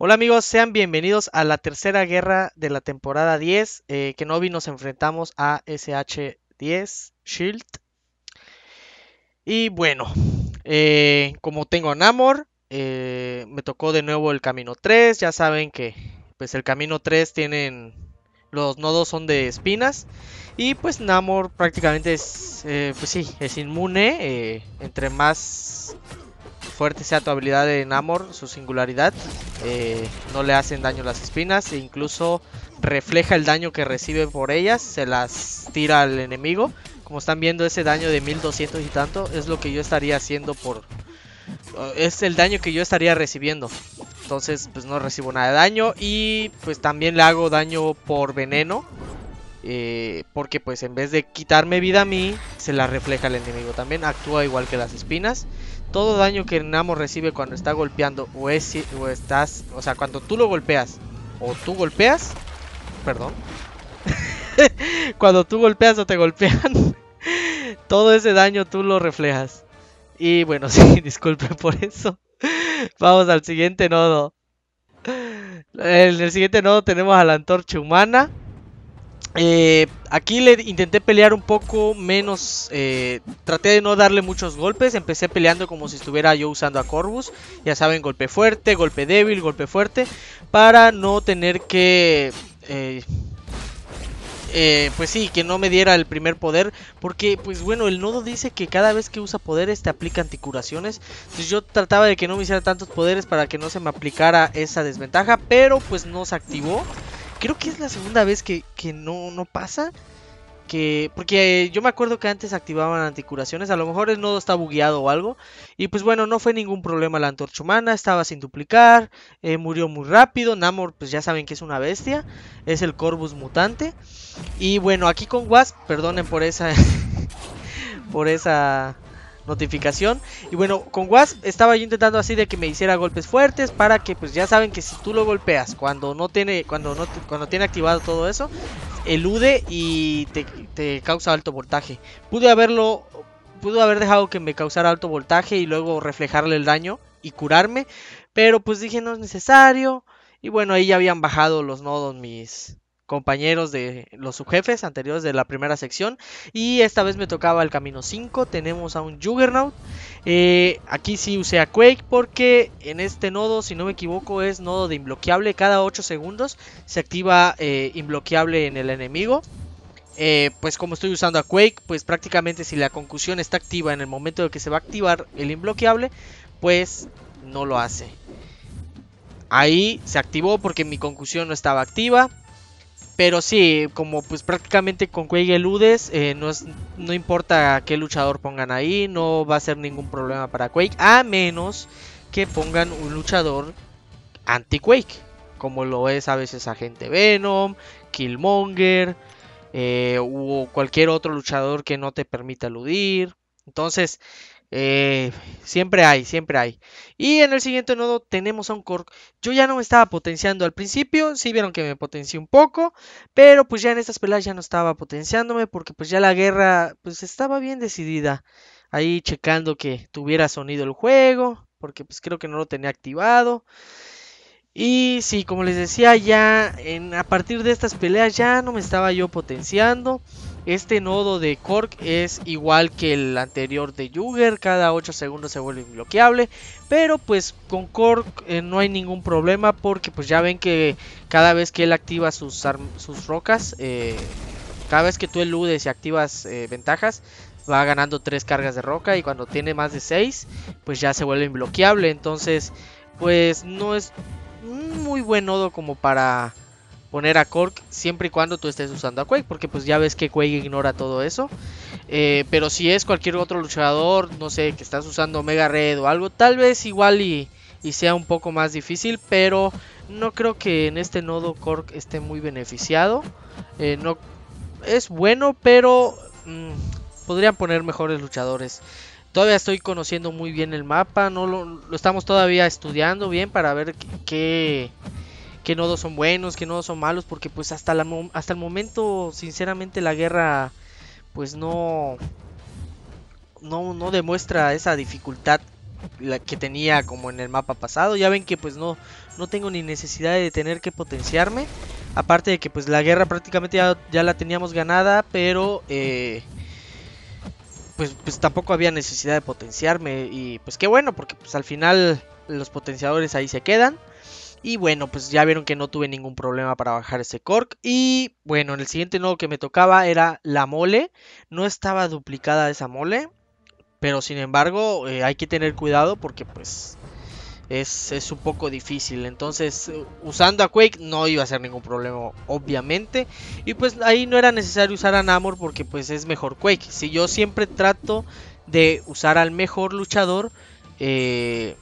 Hola amigos, sean bienvenidos a la tercera guerra de la temporada 10. no vi nos enfrentamos a SH-10 Shield. Y bueno, eh, como tengo a Namor, eh, me tocó de nuevo el camino 3. Ya saben que pues el camino 3 tienen... Los nodos son de espinas. Y pues Namor prácticamente es... Eh, pues sí, es inmune. entre más fuerte sea tu habilidad de enamor su singularidad, eh, no le hacen daño las espinas e incluso refleja el daño que recibe por ellas, se las tira al enemigo. Como están viendo ese daño de 1200 y tanto, es lo que yo estaría haciendo por... Eh, es el daño que yo estaría recibiendo. Entonces, pues no recibo nada de daño y pues también le hago daño por veneno. Eh, porque pues en vez de quitarme vida a mí, se la refleja al enemigo también. Actúa igual que las espinas todo daño que Namo recibe cuando está golpeando o, estás, o sea, cuando tú lo golpeas o tú golpeas, perdón, cuando tú golpeas o te golpean, todo ese daño tú lo reflejas. Y bueno, sí, disculpen por eso. Vamos al siguiente nodo. En el siguiente nodo tenemos a la antorcha humana. Eh, aquí le intenté pelear un poco menos, eh, traté de no darle muchos golpes, empecé peleando como si estuviera yo usando a Corvus, ya saben, golpe fuerte, golpe débil, golpe fuerte, para no tener que... Eh, pues sí, que no me diera el primer poder. Porque, pues bueno, el nodo dice que cada vez que usa poderes te aplica anticuraciones. Entonces yo trataba de que no me hiciera tantos poderes para que no se me aplicara esa desventaja. Pero pues no se activó creo que es la segunda vez que, no, no pasa. Que, porque eh, yo me acuerdo que antes activaban anticuraciones, a lo mejor el nodo está bugueado o algo. Y pues bueno, no fue ningún problema la antorcha humana, estaba sin duplicar, eh, murió muy rápido. Namor, pues ya saben que es una bestia, es el Corvus mutante. Y bueno, aquí con Wasp, perdonen por esa. por esa notificación. Y bueno, con Wasp estaba yo intentando así de que me hiciera golpes fuertes para que pues ya saben que si tú lo golpeas cuando no tiene cuando no cuando tiene activado todo eso, elude y te, causa alto voltaje. Pude haberlo pudo haber dejado que me causara alto voltaje y luego reflejarle el daño y curarme, pero pues dije no es necesario. Y bueno, ahí ya habían bajado los nodos mis compañeros de los subjefes anteriores de la primera sección. Y esta vez me tocaba el camino 5. Tenemos a un Juggernaut. Eh, aquí sí usé a Quake porque en este nodo, si no me equivoco, es nodo de imbloqueable. Cada 8 segundos se activa eh, inbloqueable imbloqueable en el enemigo. Eh, pues como estoy usando a Quake, pues prácticamente si la concusión está activa en el momento de que se va a activar el imbloqueable, pues no lo hace. Ahí se activó porque mi concusión no estaba activa. Pero sí, como pues prácticamente con Quake eludes, eh, no, no importa qué luchador pongan ahí, no va a ser ningún problema para Quake, a menos que pongan un luchador anti-Quake, como lo es a veces Agente Venom, Killmonger, o eh, cualquier otro luchador que no te permita eludir. Entonces, eh, siempre hay, siempre hay. Y en el siguiente nodo tenemos a un Cork. Yo ya no me estaba potenciando al principio. Si vieron que me potencié un poco. Pero pues ya en estas peleas ya no estaba potenciándome. Porque pues ya la guerra pues estaba bien decidida. Ahí checando que tuviera sonido el juego. Porque pues creo que no lo tenía activado. Y sí, como les decía ya, en, a partir de estas peleas ya no me estaba yo potenciando. Este nodo de Cork es igual que el anterior de Jugger, cada 8 segundos se vuelve bloqueable, pero pues con Cork eh, no hay ningún problema porque pues ya ven que cada vez que él activa sus, sus rocas, eh, cada vez que tú eludes y activas eh, ventajas, va ganando 3 cargas de roca y cuando tiene más de 6, pues ya se vuelve inbloqueable, entonces pues no es muy buen nodo como para poner a Cork siempre y cuando tú estés usando a Quake, porque pues ya ves que Quake ignora todo eso. Eh, pero si es cualquier otro luchador, no sé, que estás usando Mega Red o algo, tal vez igual y, sea un poco más difícil, pero no creo que en este nodo Cork esté muy beneficiado. Eh, no, es bueno, pero mm, podrían poner mejores luchadores. Todavía estoy conociendo muy bien el mapa, no lo estamos todavía estudiando bien para ver qué que nodos son buenos, que nodos son malos, porque pues hasta, la, hasta el momento, sinceramente, la guerra pues no, no, no demuestra esa dificultad la que tenía como en el mapa pasado. Ya ven que pues no, no tengo ni necesidad de tener que potenciarme. Aparte de que pues la guerra prácticamente ya, ya la teníamos ganada, pero eh, pues, pues tampoco había necesidad de potenciarme. Y pues qué bueno, porque pues al final los potenciadores ahí se quedan. Y bueno, pues ya vieron que no tuve ningún problema para bajar ese cork. Y bueno, en el siguiente nodo que me tocaba era la mole. No estaba duplicada esa mole. Pero sin embargo, eh, hay que tener cuidado porque pues es, es, un poco difícil. Entonces, usando a Quake no iba a ser ningún problema, obviamente. Y pues ahí no era necesario usar a Namor porque pues es mejor Quake. Si yo siempre trato de usar al mejor luchador, eh,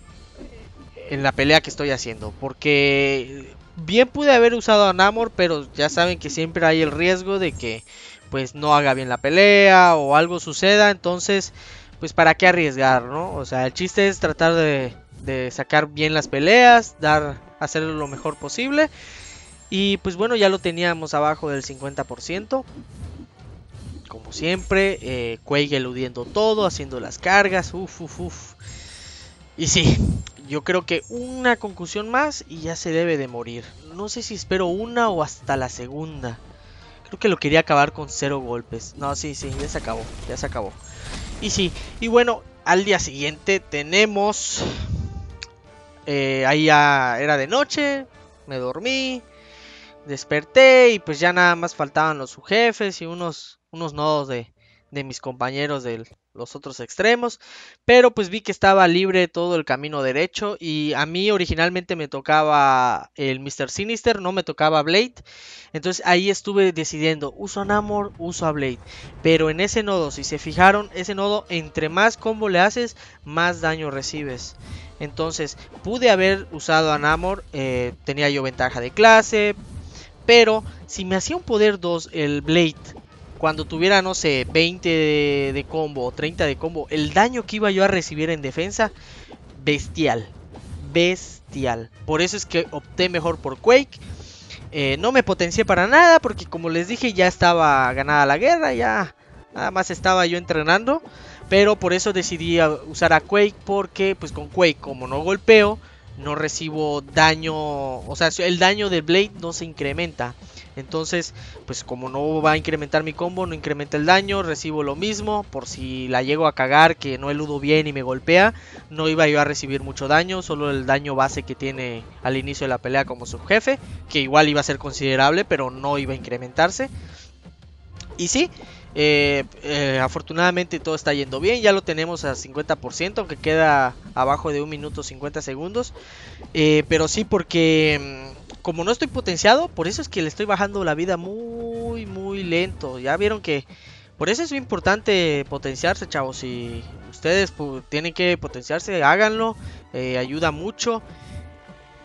en la pelea que estoy haciendo. Porque bien pude haber usado a Namor, pero ya saben que siempre hay el riesgo de que pues no haga bien la pelea o algo suceda. Entonces, pues para qué arriesgar, ¿no? O sea, el chiste es tratar de, de sacar bien las peleas, dar, hacerlo lo mejor posible. Y pues bueno, ya lo teníamos abajo del 50%. Como siempre, eh, eludiendo todo, haciendo las cargas, Uf uf uf... Y sí, yo creo que una conclusión más y ya se debe de morir. No sé si espero una o hasta la segunda. Creo que lo quería acabar con cero golpes. No, sí, sí, ya se acabó, ya se acabó. Y sí, y bueno, al día siguiente tenemos... Eh, ahí ya era de noche, me dormí, desperté y pues ya nada más faltaban los jefes y unos, unos nodos de, de mis compañeros del, los otros extremos, pero pues vi que estaba libre todo el camino derecho y a mí originalmente me tocaba el Mr. Sinister, no me tocaba Blade, entonces ahí estuve decidiendo, uso a Namor, uso a Blade, pero en ese nodo, si se fijaron, ese nodo entre más combo le haces, más daño recibes. Entonces pude haber usado a Namor, eh, tenía yo ventaja de clase, pero si me hacía un poder 2 el Blade cuando tuviera, no sé, 20 de, combo o 30 de combo, el daño que iba yo a recibir en defensa, bestial. Bestial. Por eso es que opté mejor por Quake. Eh, no me potencié para nada porque como les dije ya estaba ganada la guerra, ya nada más estaba yo entrenando. Pero por eso decidí usar a Quake porque pues con Quake como no golpeo, no recibo daño, o sea, el daño del Blade no se incrementa. Entonces, pues como no va a incrementar mi combo, no incrementa el daño, recibo lo mismo. Por si la llego a cagar, que no eludo bien y me golpea, no iba yo a recibir mucho daño, solo el daño base que tiene al inicio de la pelea como subjefe, que igual iba a ser considerable, pero no iba a incrementarse. Y sí, eh, eh, afortunadamente todo está yendo bien, ya lo tenemos a 50%, aunque queda abajo de 1 minuto 50 segundos. Eh, pero sí porque mm, como no estoy potenciado, por eso es que le estoy bajando la vida muy, muy lento. Ya vieron que por eso es importante potenciarse, chavos. Si ustedes tienen que potenciarse, háganlo. Eh, ayuda mucho.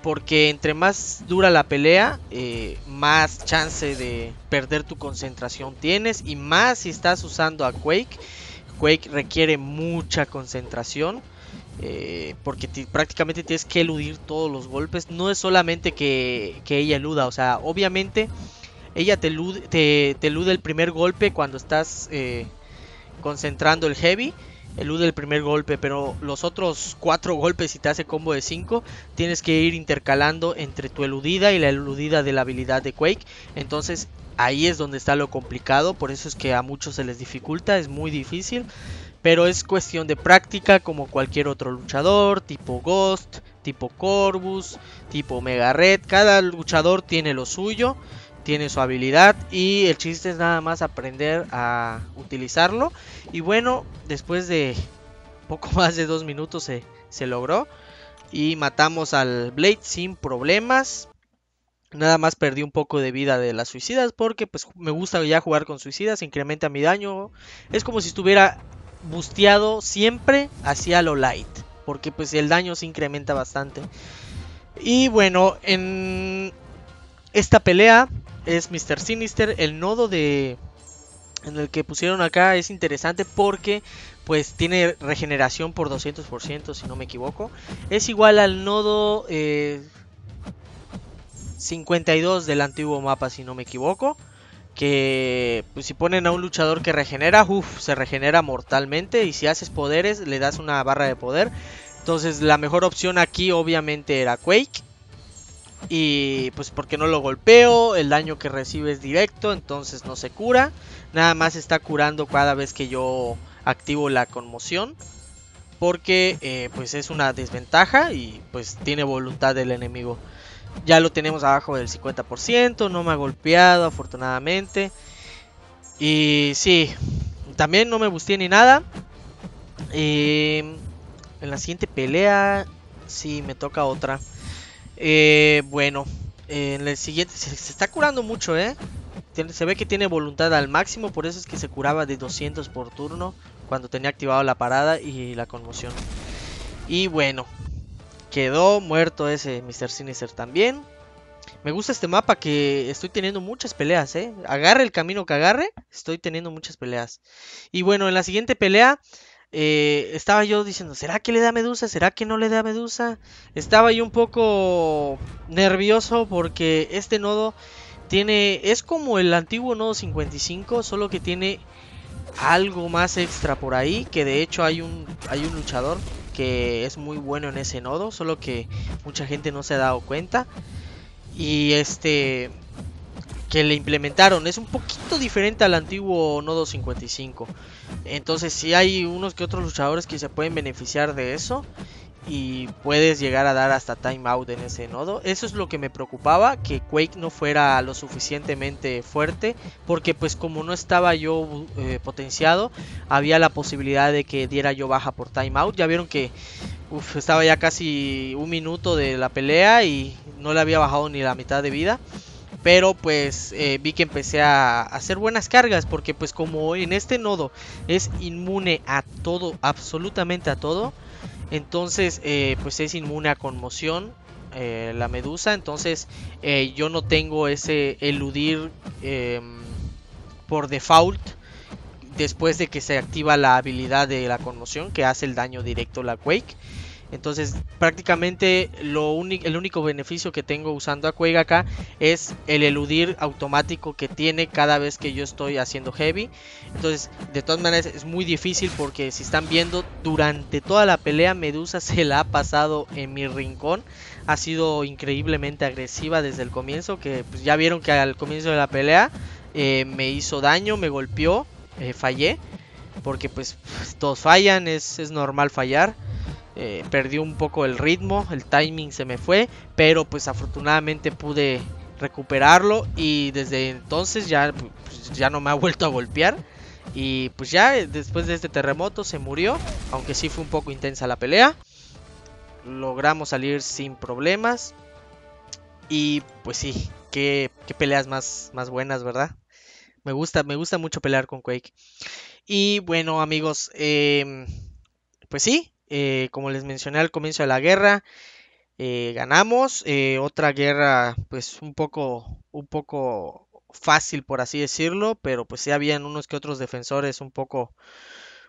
Porque entre más dura la pelea, eh, más chance de perder tu concentración tienes. Y más si estás usando a Quake. Quake requiere mucha concentración. Eh, porque prácticamente tienes que eludir todos los golpes. No es solamente que, ella eluda, o sea, obviamente ella te elude, te, elude el primer golpe cuando estás eh, concentrando el heavy. Elude el primer golpe, pero los otros cuatro golpes, si te hace combo de cinco... tienes que ir intercalando entre tu eludida y la eludida de la habilidad de Quake. Entonces ahí es donde está lo complicado, por eso es que a muchos se les dificulta, es muy difícil. Pero es cuestión de práctica como cualquier otro luchador, tipo Ghost, tipo Corvus, tipo Mega Red. Cada luchador tiene lo suyo, tiene su habilidad y el chiste es nada más aprender a utilizarlo. Y bueno, después de poco más de dos minutos se, se logró y matamos al Blade sin problemas. Nada más perdí un poco de vida de las suicidas porque pues me gusta ya jugar con suicidas, incrementa mi daño. Es como si estuviera busteado siempre hacia lo light. Porque pues el daño se incrementa bastante. Y bueno, en esta pelea es Mr. Sinister. El nodo de... En el que pusieron acá es interesante porque pues tiene regeneración por 200% si no me equivoco. Es igual al nodo 52 eh, del antiguo mapa si no me equivoco que pues, si ponen a un luchador que regenera, uff, se regenera mortalmente y si haces poderes le das una barra de poder. Entonces la mejor opción aquí obviamente era Quake. Y pues porque no lo golpeo, el daño que recibe es directo, entonces no se cura. Nada más está curando cada vez que yo activo la conmoción. Porque eh, pues es una desventaja y pues tiene voluntad del enemigo. Ya lo tenemos abajo del 50%, no me ha golpeado afortunadamente. Y sí, también no me gusté ni nada. en la siguiente pelea, sí, me toca otra. Eh, bueno, en el siguiente se, está curando mucho, ¿eh? se ve que tiene voluntad al máximo, por eso es que se curaba de 200 por turno cuando tenía activado la parada y la conmoción. Y bueno, Quedó muerto ese Mr. Sinister también. Me gusta este mapa que estoy teniendo muchas peleas, ¿eh? Agarre el camino que agarre, estoy teniendo muchas peleas. Y bueno, en la siguiente pelea eh, estaba yo diciendo, ¿será que le da medusa? ¿Será que no le da medusa? Estaba yo un poco nervioso porque este nodo tiene... Es como el antiguo nodo 55, solo que tiene algo más extra por ahí, que de hecho hay un, hay un luchador que es muy bueno en ese nodo, solo que mucha gente no se ha dado cuenta. Y este que le implementaron es un poquito diferente al antiguo nodo 55. Entonces, si hay unos que otros luchadores que se pueden beneficiar de eso y puedes llegar a dar hasta timeout en ese nodo. Eso es lo que me preocupaba, que Quake no fuera lo suficientemente fuerte, porque pues como no estaba yo eh, potenciado, había la posibilidad de que diera yo baja por timeout. Ya vieron que estaba ya casi un minuto de la pelea y no le había bajado ni la mitad de vida. Pero pues eh, vi que empecé a hacer buenas cargas porque pues como en este nodo es inmune a todo, absolutamente a todo, entonces, eh, pues es inmune a conmoción eh, la medusa. Entonces, eh, yo no tengo ese eludir em, por default después de que se activa la habilidad de la conmoción que hace el daño directo a la Quake. Entonces, prácticamente lo el único beneficio que tengo usando a Cuega acá es el eludir automático que tiene cada vez que yo estoy haciendo heavy. Entonces, de todas maneras es muy difícil porque si están viendo, durante toda la pelea Medusa se la ha pasado en mi rincón. Ha sido increíblemente agresiva desde el comienzo, que pues, ya vieron que al comienzo de la pelea eh, me hizo daño, me golpeó, eh, fallé. Porque pues todos fallan, es normal fallar. Eh, perdió perdí un poco el ritmo, el timing se me fue, pero pues afortunadamente pude recuperarlo y desde entonces ya, pues, ya no me ha vuelto a golpear. Y pues ya eh, después de este terremoto se murió, aunque sí fue un poco intensa la pelea. Logramos salir sin problemas. Y pues sí, qué, peleas más, más buenas, ¿verdad? Me gusta, me gusta mucho pelear con Quake. Y bueno, amigos, em, pues sí, eh, como les mencioné al comienzo de la guerra, eh, ganamos. Eh, otra guerra, pues un poco, un poco fácil, por así decirlo, pero pues sí habían unos que otros defensores un poco,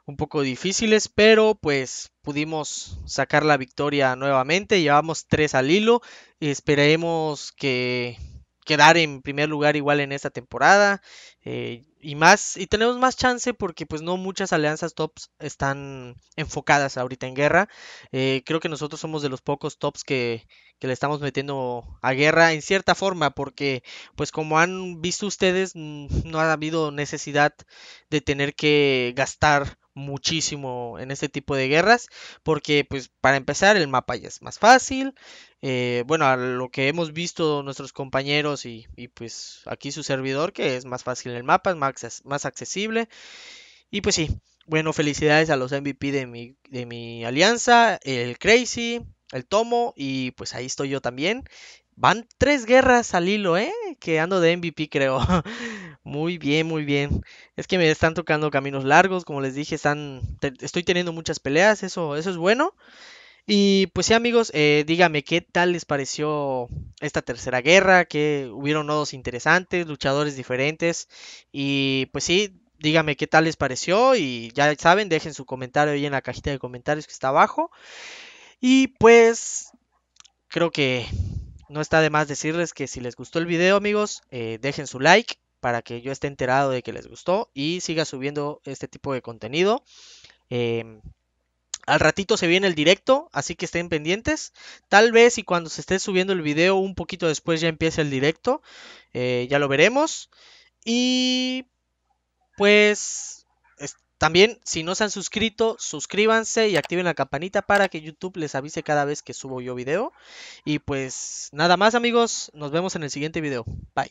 un poco difíciles, pero pues pudimos sacar la victoria nuevamente. Llevamos tres al hilo. Esperemos que quedar en primer lugar igual en esta temporada y más y tenemos más chance porque pues no muchas alianzas tops están enfocadas ahorita en guerra eh, creo que nosotros somos de los pocos tops que, que, le estamos metiendo a guerra en cierta forma porque pues como han visto ustedes no ha habido necesidad de tener que gastar muchísimo en este tipo de guerras porque pues para empezar el mapa ya es más fácil eh, bueno a lo que hemos visto nuestros compañeros y, pues aquí su servidor que es más fácil el mapa es más, accesible y pues sí bueno felicidades a los MVP de mi, de mi alianza el Crazy el Tomo y pues ahí estoy yo también Van tres guerras al hilo, ¿eh? Que ando de MVP, creo. Muy bien, muy bien. Es que me están tocando caminos largos, como les dije, están, estoy teniendo muchas peleas, eso, eso es bueno. Y pues sí amigos, eh, díganme qué tal les pareció esta tercera guerra, que hubieron nodos interesantes, luchadores diferentes. Y pues sí, díganme qué tal les pareció y ya saben, dejen su comentario ahí en la cajita de comentarios que está abajo. Y pues creo que no está de más decirles que si les gustó el video amigos, eh, dejen su like para que yo esté enterado de que les gustó y siga subiendo este tipo de contenido. Em, al ratito se viene el directo, así que estén pendientes. Tal vez y cuando se esté subiendo el video un poquito después ya empiece el directo. Eh, ya lo veremos. Y pues también si no se han suscrito, suscríbanse y activen la campanita para que YouTube les avise cada vez que subo yo video. Y pues nada más amigos, nos vemos en el siguiente video. Bye.